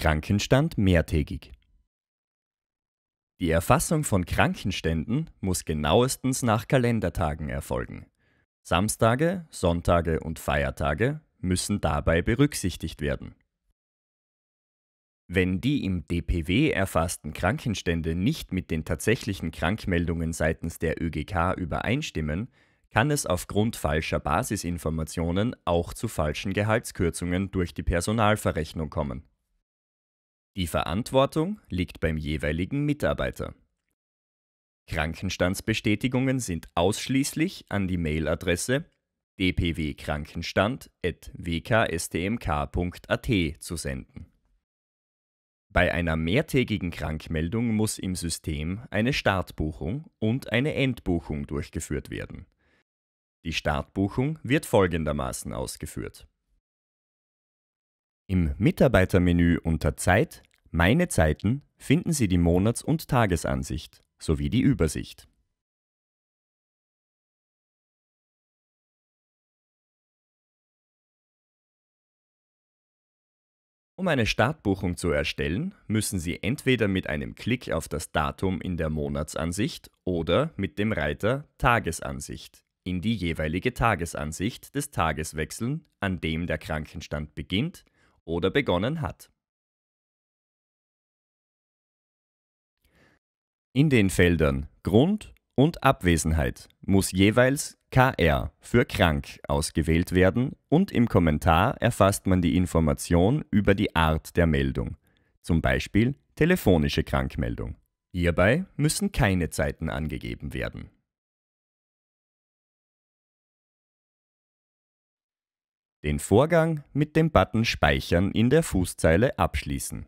Krankenstand mehrtägig. Die Erfassung von Krankenständen muss genauestens nach Kalendertagen erfolgen. Samstage, Sonntage und Feiertage müssen dabei berücksichtigt werden. Wenn die im DPW erfassten Krankenstände nicht mit den tatsächlichen Krankmeldungen seitens der ÖGK übereinstimmen, kann es aufgrund falscher Basisinformationen auch zu falschen Gehaltskürzungen durch die Personalverrechnung kommen die Verantwortung liegt beim jeweiligen Mitarbeiter. Krankenstandsbestätigungen sind ausschließlich an die Mailadresse dpwkrankenstand.wkstmk.at zu senden. Bei einer mehrtägigen Krankmeldung muss im System eine Startbuchung und eine Endbuchung durchgeführt werden. Die Startbuchung wird folgendermaßen ausgeführt. Im Mitarbeitermenü unter Zeit meine Zeiten finden Sie die Monats- und Tagesansicht sowie die Übersicht. Um eine Startbuchung zu erstellen, müssen Sie entweder mit einem Klick auf das Datum in der Monatsansicht oder mit dem Reiter Tagesansicht in die jeweilige Tagesansicht des Tages wechseln, an dem der Krankenstand beginnt oder begonnen hat. In den Feldern Grund und Abwesenheit muss jeweils KR für krank ausgewählt werden und im Kommentar erfasst man die Information über die Art der Meldung, zum Beispiel telefonische Krankmeldung. Hierbei müssen keine Zeiten angegeben werden. Den Vorgang mit dem Button Speichern in der Fußzeile abschließen.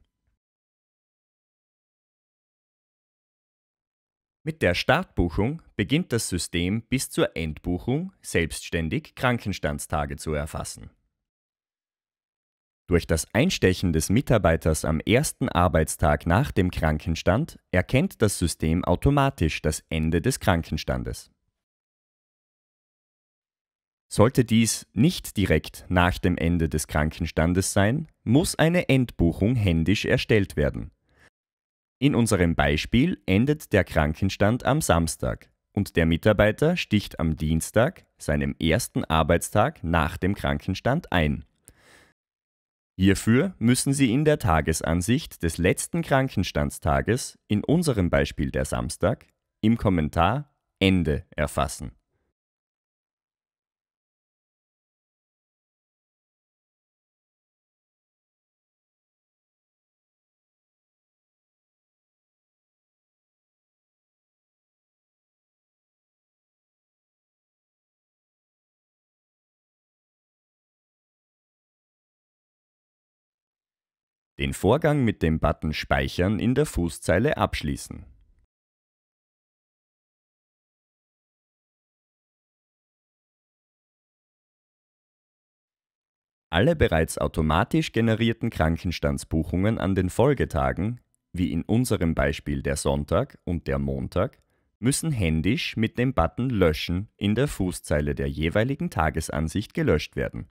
Mit der Startbuchung beginnt das System bis zur Endbuchung selbstständig Krankenstandstage zu erfassen. Durch das Einstechen des Mitarbeiters am ersten Arbeitstag nach dem Krankenstand erkennt das System automatisch das Ende des Krankenstandes. Sollte dies nicht direkt nach dem Ende des Krankenstandes sein, muss eine Endbuchung händisch erstellt werden in unserem Beispiel endet der Krankenstand am Samstag und der Mitarbeiter sticht am Dienstag, seinem ersten Arbeitstag nach dem Krankenstand, ein. Hierfür müssen Sie in der Tagesansicht des letzten Krankenstandstages, in unserem Beispiel der Samstag, im Kommentar Ende erfassen Den Vorgang mit dem Button Speichern in der Fußzeile abschließen. Alle bereits automatisch generierten Krankenstandsbuchungen an den Folgetagen, wie in unserem Beispiel der Sonntag und der Montag, müssen händisch mit dem Button Löschen in der Fußzeile der jeweiligen Tagesansicht gelöscht werden